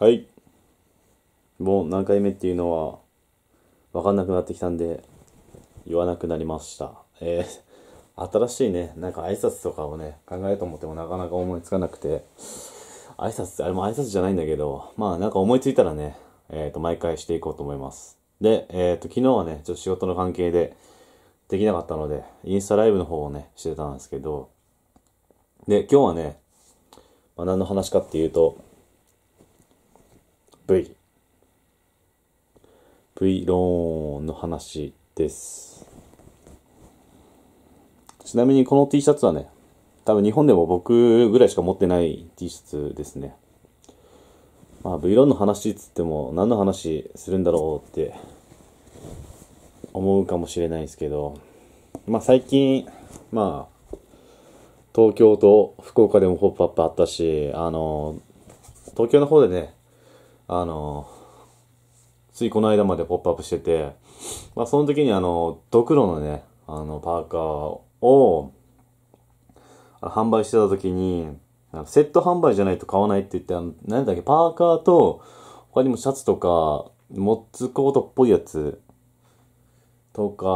はい。もう何回目っていうのは、わかんなくなってきたんで、言わなくなりました。えー、新しいね、なんか挨拶とかをね、考えようと思ってもなかなか思いつかなくて、挨拶、あれも挨拶じゃないんだけど、まあなんか思いついたらね、えっ、ー、と、毎回していこうと思います。で、えっ、ー、と、昨日はね、ちょっと仕事の関係でできなかったので、インスタライブの方をね、してたんですけど、で、今日はね、まあ、何の話かっていうと、V。V ローンの話です。ちなみにこの T シャツはね、多分日本でも僕ぐらいしか持ってない T シャツですね。まあ V ローンの話っつっても何の話するんだろうって思うかもしれないですけど、まあ最近、まあ、東京と福岡でもポップアップあったし、あの、東京の方でね、あの、ついこの間までポップアップしてて、まあ、その時にあの、ドクロのね、あの、パーカーを、販売してた時に、セット販売じゃないと買わないって言って、あの、なんだっけ、パーカーと、他にもシャツとか、モッツコートっぽいやつとか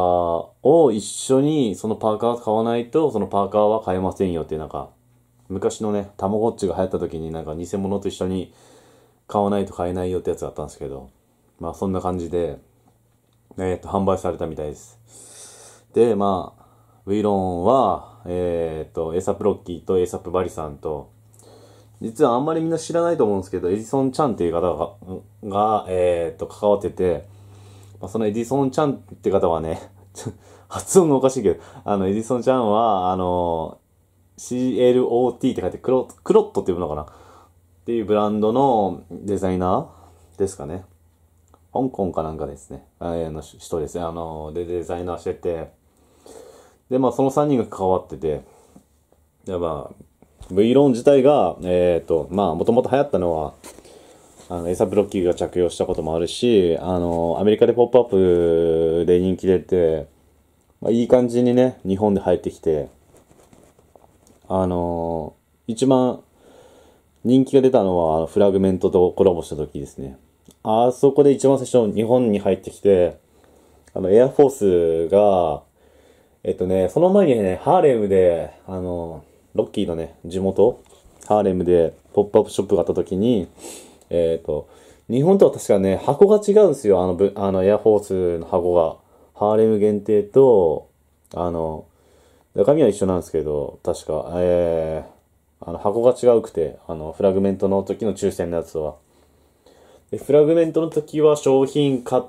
を一緒にそのパーカー買わないとそのパーカーは買えませんよってなんか昔のねたまごっちが流行った時になんか偽物と一緒に買わないと買えないよってやつだったんですけど、まあそんな感じで、えー、っと、販売されたみたいです。で、まあ、ウィロンは、えー、っと、エサプロッキーとエサプバリさんと、実はあんまりみんな知らないと思うんですけど、エディソン・ちゃんっていう方が、がえー、っと、関わってて、まあ、そのエディソン・ちゃんって方はね、発音がおかしいけど、あの、エディソン・ちゃんは、あの、CLOT って書いてクロ、クロットって呼ぶのかなっていうブランドのデザイナーですかね。香港かなんかですね。あの人ですね。あの、で、デザイナーしてて。で、まあ、その3人が関わってて。やっぱ、V ローン自体が、えっ、ー、と、まあ、もともと流行ったのは、あの、エサブロッキーが着用したこともあるし、あの、アメリカでポップアップで人気出て、まあ、いい感じにね、日本で入ってきて、あの、一番人気が出たのは、フラグメントとコラボした時ですね。あそこで一番最初、日本に入ってきて、あの、エアフォースが、えっとね、その前にね、ハーレムで、あの、ロッキーのね、地元、ハーレムでポップアップショップがあった時に、えっ、と、日本とは確かね、箱が違うんですよ。あの、あのエアフォースの箱が。ハーレム限定と、あの、中身は一緒なんですけど、確か、えあの、箱が違うくて、あの、フラグメントの時の抽選のやつは。で、フラグメントの時は商品買っ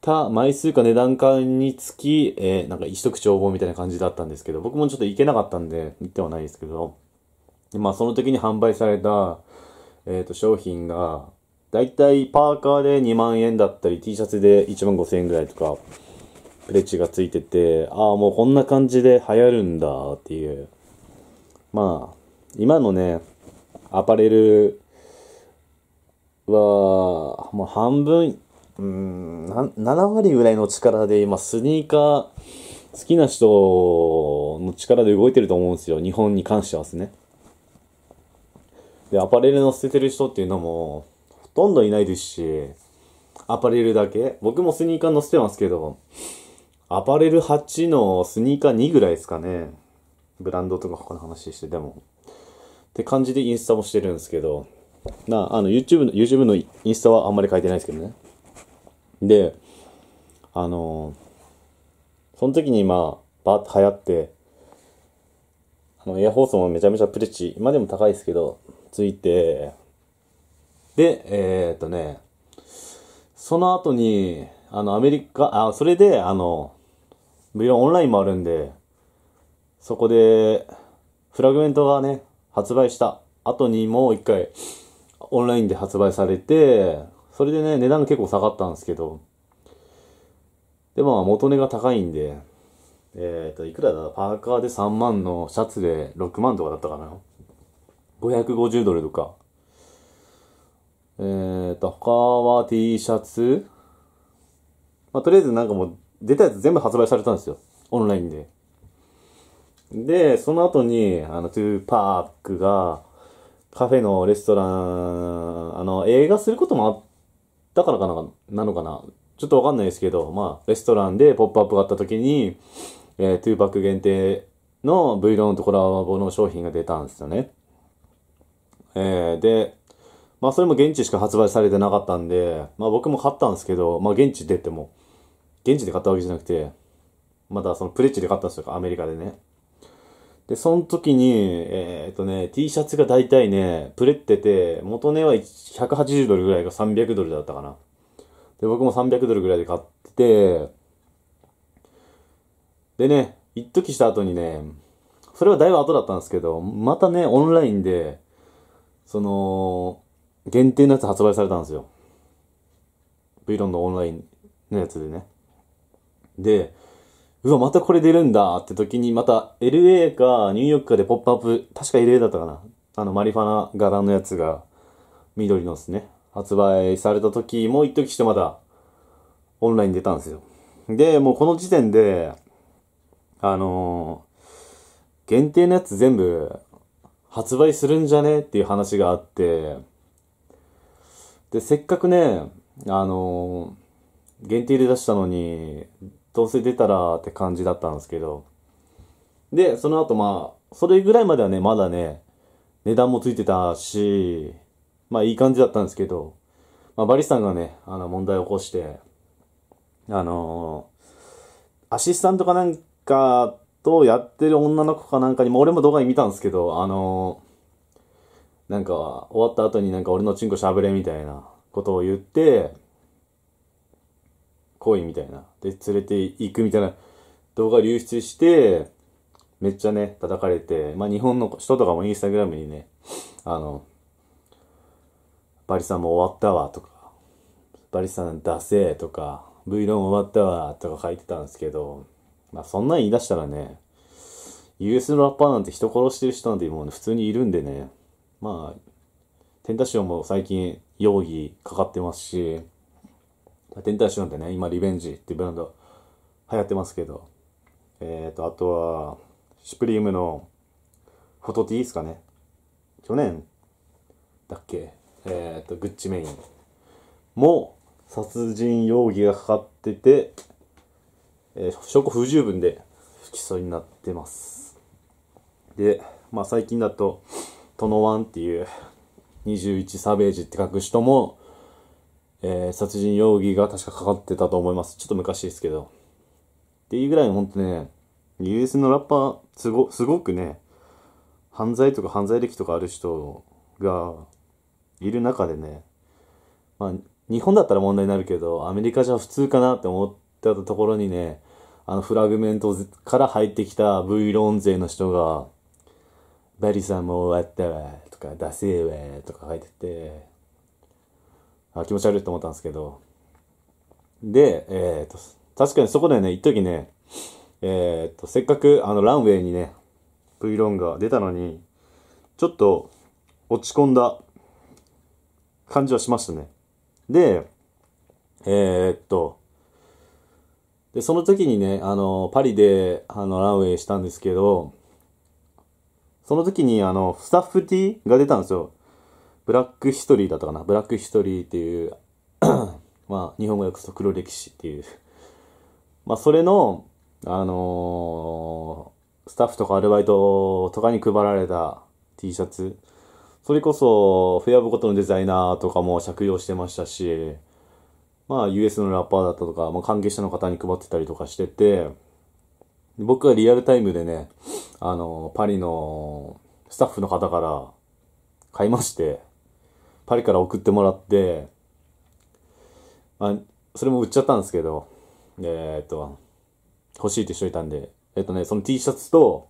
た枚数か値段かにつき、えー、なんか一口応募みたいな感じだったんですけど、僕もちょっと行けなかったんで、行ってはないですけど、でまあその時に販売された、えっ、ー、と、商品が、だいたいパーカーで2万円だったり、T シャツで1万5千円ぐらいとか、プレッチがついてて、ああ、もうこんな感じで流行るんだっていうまあ、今のね、アパレルは、もう半分、うん、7割ぐらいの力で今、スニーカー、好きな人の力で動いてると思うんですよ。日本に関してはですね。で、アパレルの捨ててる人っていうのも、ほとんどいないですし、アパレルだけ。僕もスニーカー乗せてますけど、アパレル8のスニーカー2ぐらいですかね。ブランドとか他の話して、でも、って感じでインスタもしてるんですけど、な、あの、YouTube の、YouTube のインスタはあんまり書いてないですけどね。で、あのー、その時にまあ、バーっと流行って、あの、エアホースもめちゃめちゃプレッチ、今でも高いですけど、ついて、で、えー、っとね、その後に、あの、アメリカ、あ、それで、あの、無料オンラインもあるんで、そこで、フラグメントがね、発売した後にもう一回、オンラインで発売されて、それでね、値段結構下がったんですけど、で、まあ、元値が高いんで、えっ、ー、と、いくらだパーカーで3万のシャツで6万とかだったかな。550ドルとか。えっ、ー、と、他は T シャツまあ、とりあえずなんかもう、出たやつ全部発売されたんですよ。オンラインで。で、その後に、あの、トゥーパークが、カフェのレストラン、あの、映画することもあったからかな、なのかな。ちょっとわかんないですけど、まあ、レストランでポップアップがあった時に、えー、トゥーパック限定の V ローンとコラボの商品が出たんですよね。えー、で、まあそれも現地しか発売されてなかったんで、まあ僕も買ったんですけど、まあ現地でても、現地で買ったわけじゃなくて、まだそのプレッチで買ったんですよ、アメリカでね。で、その時に、えー、っとね、T シャツが大体ね、プレってて、元値は180ドルぐらいが300ドルだったかな。で、僕も300ドルぐらいで買ってて、でね、一時した後にね、それはだいぶ後だったんですけど、またね、オンラインで、その、限定のやつ発売されたんですよ。V ロンのオンラインのやつでね。で、うわ、またこれ出るんだって時に、また LA かニューヨークかでポップアップ、確か LA だったかな。あの、マリファナ柄のやつが、緑のですね、発売された時も一時してまだ、オンライン出たんですよ。で、もうこの時点で、あのー、限定のやつ全部、発売するんじゃねっていう話があって、で、せっかくね、あのー、限定で出したのに、どうせ出たらって感じだったんですけど。で、その後まあ、それぐらいまではね、まだね、値段もついてたし、まあいい感じだったんですけど、まあバリさんがね、あの問題を起こして、あのー、アシスタントかなんかとやってる女の子かなんかにも、俺も動画に見たんですけど、あのー、なんか終わった後になんか俺のチンコしゃれみたいなことを言って、来いみたいな。で、連れて行くみたいな動画流出して、めっちゃね、叩かれて、まあ日本の人とかもインスタグラムにね、あの、バリさんも終わったわとか、バリさん出せとか、V ロン終わったわとか書いてたんですけど、まあそんなん言い出したらね、US のラッパーなんて人殺してる人なんてもう、普通にいるんでね、まあ、テンタシオも最近容疑かかってますし、天体師匠ってね、今リベンジっていうブランド流行ってますけど、えっ、ー、と、あとは、シュプリームのフォトティーですかね。去年だっけえっ、ー、と、グッチメインも殺人容疑がかかってて、えー、証拠不十分で不起訴になってます。で、まあ最近だと、トノワンっていう21サベージって書く人もえー、殺人容疑が確かかかってたと思います。ちょっと昔ですけど。っていうぐらいほんとね、US スのラッパー、すご、すごくね、犯罪とか犯罪歴とかある人がいる中でね、まあ、日本だったら問題になるけど、アメリカじゃ普通かなって思ってたところにね、あのフラグメントから入ってきた V ローン勢の人が、ベリさんも終わったわ、とか、ダせえわ、とか書いてて、あ気持ち悪いと思ったんですけど。で、えっ、と、確かにそこでね、一時ね、えっ、と、せっかくあのランウェイにね、V ロンが出たのに、ちょっと落ち込んだ感じはしましたね。で、えー、っと、で、その時にね、あの、パリで、あの、ランウェイしたんですけど、その時に、あの、スタッフティーが出たんですよ。ブラックヒストリーだったかな。ブラックヒストリーっていう まあ、日本語訳すと黒歴史っていうまあ、それの、あのー、スタッフとかアルバイトとかに配られた T シャツ。それこそ、フェアブコとのデザイナーとかも着用してましたし、まあ、US のラッパーだったとか、まあ、関係者の方に配ってたりとかしてて、僕はリアルタイムでね、あの、パリのスタッフの方から買いまして、パリから送ってもらって、あ、それも売っちゃったんですけど、えー、っと、欲しいって人いたんで、えっとね、その T シャツと、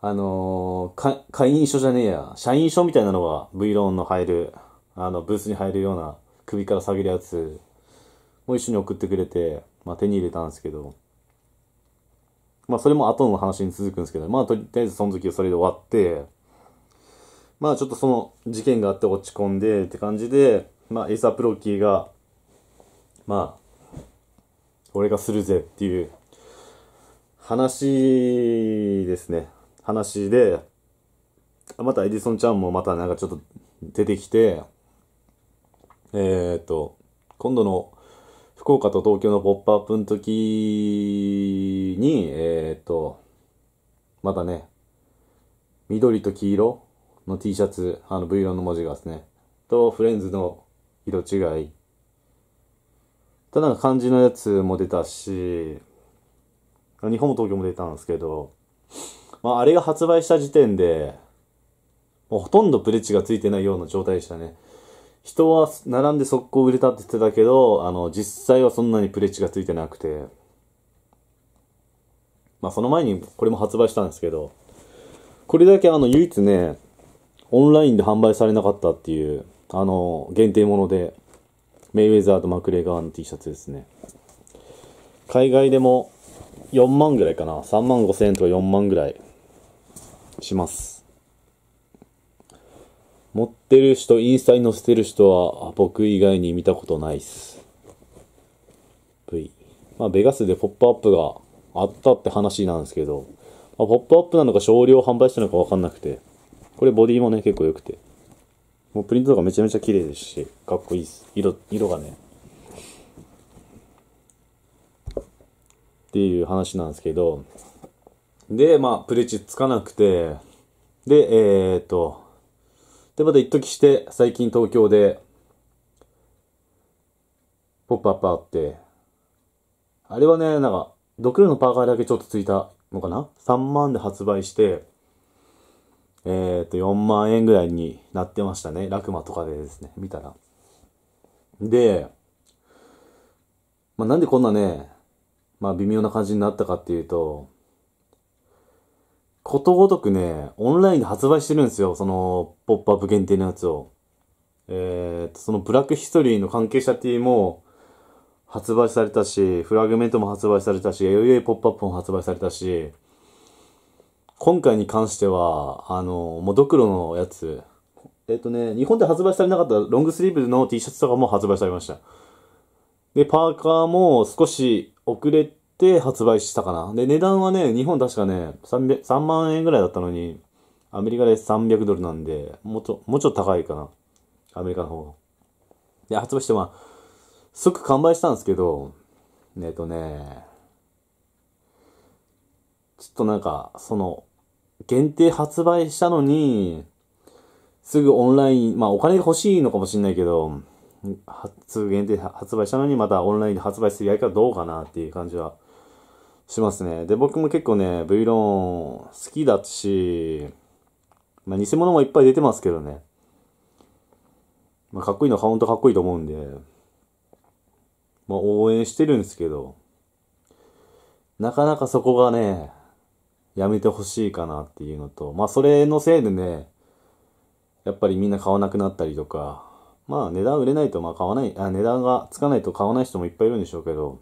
あのー、か、会員証じゃねえや、社員証みたいなのが V ローンの入る、あの、ブースに入るような首から下げるやつも一緒に送ってくれて、まあ手に入れたんですけど、まあそれも後の話に続くんですけど、まあとりあえずその時はそれで終わって、まあちょっとその事件があって落ち込んでって感じで、まあエイサープロッキーが、まあ、俺がするぜっていう話ですね。話で、またエディソンちゃんもまたなんかちょっと出てきて、えー、っと、今度の福岡と東京のポップアップの時に、えー、っと、またね、緑と黄色の T シャツ、あの V ロンの文字がですね、とフレンズの色違い。ただなんか漢字のやつも出たし、日本も東京も出たんですけど、まあ、あれが発売した時点で、もうほとんどブレッジがついてないような状態でしたね。人は並んで速攻売れたって言ってたけど、あの、実際はそんなにプレッチがついてなくて。まあ、その前にこれも発売したんですけど、これだけあの、唯一ね、オンラインで販売されなかったっていう、あの、限定もので、メイウェザーとマクレガーの T シャツですね。海外でも4万ぐらいかな。3万5千円とか4万ぐらいします。持ってる人、インスタに載せてる人は僕以外に見たことないっす。V。まあ、ベガスでポップアップがあったって話なんですけど、まあ、ポップアップなのか少量販売したのかわかんなくて、これボディもね、結構良くて。もうプリントとかめちゃめちゃ綺麗ですし、かっこいいです。色、色がね。っていう話なんですけど。で、まあ、プレチつかなくて、で、えー、っと、で、また一時して、最近東京で、ポップアップあって、あれはね、なんか、ドクロのパーカーだけちょっとついたのかな ?3 万で発売して、えっ、ー、と、4万円ぐらいになってましたね。ラクマとかでですね、見たら。で、まあ、なんでこんなね、まあ、微妙な感じになったかっていうと、ことごとくね、オンラインで発売してるんですよ。その、ポップアップ限定のやつを。えっ、ー、と、そのブラックヒストリーの関係者 T も発売されたし、フラグメントも発売されたし、AOA ポップアップも発売されたし、今回に関しては、あの、もうドクロのやつ、えっとね、日本で発売されなかったロングスリーブの T シャツとかも発売されました。で、パーカーも少し遅れて発売したかな。で、値段はね、日本確かね、3 3万円ぐらいだったのに、アメリカで300ドルなんで、もうちょ、もうちょっと高いかな。アメリカの方で、発売して、まあ、即完売したんですけど、えっとね、ちょっとなんか、その、限定発売したのに、すぐオンライン、まあお金が欲しいのかもしんないけど、すぐ限定発売したのにまたオンラインで発売するやり方どうかなっていう感じはしますね。で、僕も結構ね、V ローン好きだし、まあ偽物もいっぱい出てますけどね。まあかっこいいのはほんとかっこいいと思うんで、まあ応援してるんですけど、なかなかそこがね、やめてほしいかなっていうのと、まあそれのせいでね、やっぱりみんな買わなくなったりとか、まあ値段売れないとまあ買わない、あ値段がつかないと買わない人もいっぱいいるんでしょうけど、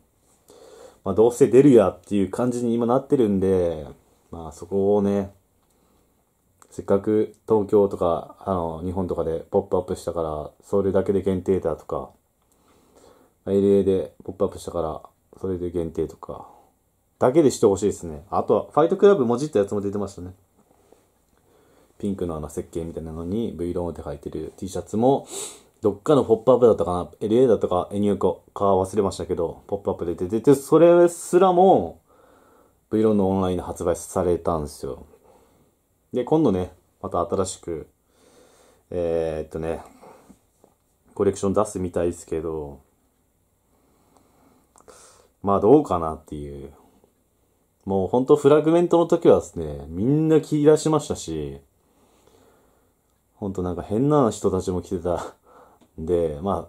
まあどうせ出るやっていう感じに今なってるんで、まあそこをね、せっかく東京とか、あの、日本とかでポップアップしたから、それだけで限定だとか、LA でポップアップしたから、それで限定とか、だけでしてほしいですね。あとは、ファイトクラブ文字ったやつも出てましたね。ピンクのあの設計みたいなのに V ローンって書いてる T シャツも、どっかのポップアップだったかな、LA だったか、エニューコか忘れましたけど、ポップアップで出てて、それすらも V ローンのオンラインで発売されたんですよ。で、今度ね、また新しく、えー、っとね、コレクション出すみたいですけど、まあどうかなっていうもうほんとフラグメントの時はですね、みんな切り出しましたし、ほんとなんか変な人たちも来てた。んで、まあ、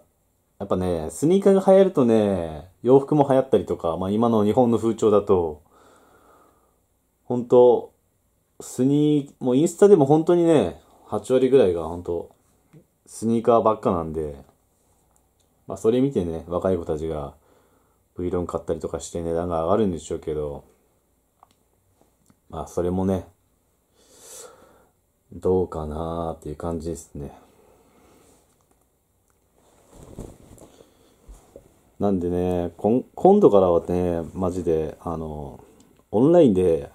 やっぱね、スニーカーが流行るとね、洋服も流行ったりとか、まあ今の日本の風潮だと、本当スニー、もうインスタでも本当にね、8割ぐらいが本当スニーカーばっかなんで、まあそれ見てね、若い子たちが V ロン買ったりとかして値段が上がるんでしょうけど、まあ、それもね、どうかなーっていう感じですね。なんでね、今度からはね、マジで、あの、オンラインで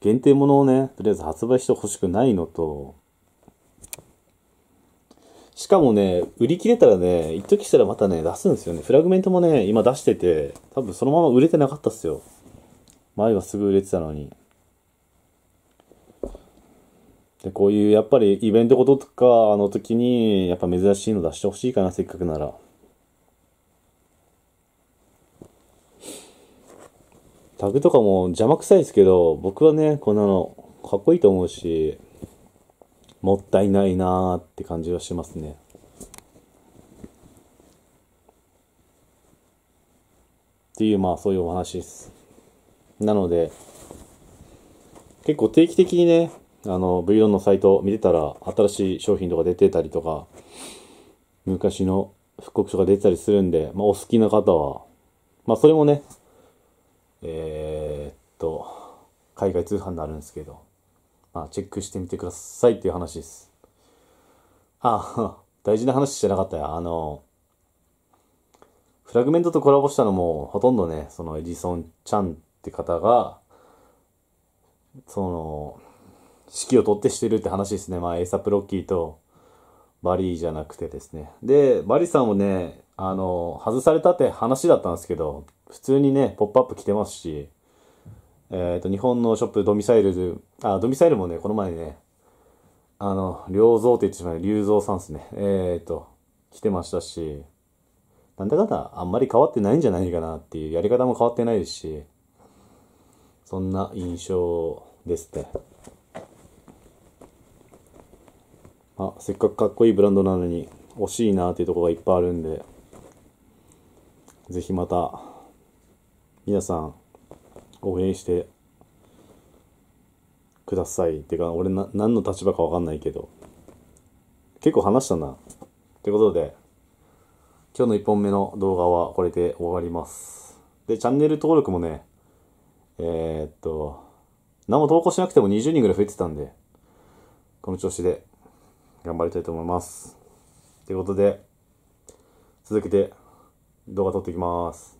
限定ものをね、とりあえず発売してほしくないのと、しかもね、売り切れたらね、一時したらまたね、出すんですよね。フラグメントもね、今出してて、多分そのまま売れてなかったっすよ。前はすぐ売れてたのに。で、こういうやっぱりイベントごととかの時に、やっぱ珍しいの出してほしいかな、せっかくなら。タグとかも邪魔くさいですけど、僕はね、こんなのかっこいいと思うし、もったいないなーって感じがしますね。っていう、まあそういうお話です。なので、結構定期的にね、あの、V4 のサイト見てたら、新しい商品とか出てたりとか、昔の復刻書が出てたりするんで、まあ、お好きな方は、まあ、それもね、えー、っと、海外通販になるんですけど、まあ、チェックしてみてくださいっていう話です。あ、大事な話してなかったよ。あの、フラグメントとコラボしたのも、ほとんどね、そのエジソンちゃんって方が、その、指揮を取ってしてるって話ですね。まあ、エイサプロッキーとバリーじゃなくてですね。で、バリーさんもね、あの、外されたって話だったんですけど、普通にね、ポップアップ来てますし、えっ、ー、と、日本のショップドミサイル、あ、ドミサイルもね、この前ね、あの、良造って言ってしまう、竜造さんですね。えっ、ー、と、来てましたし、なんだかんだあんまり変わってないんじゃないかなっていう、やり方も変わってないですし、そんな印象ですっ、ね。あ、せっかくかっこいいブランドなのに、惜しいなっていうところがいっぱいあるんで、ぜひまた、皆さん、応援してください。ってか、俺な、何の立場かわかんないけど、結構話したな。ということで、今日の1本目の動画はこれで終わります。で、チャンネル登録もね、えー、っと、何も投稿しなくても20人ぐらい増えてたんで、この調子で頑張りたいと思います。ということで、続けて動画撮っていきます。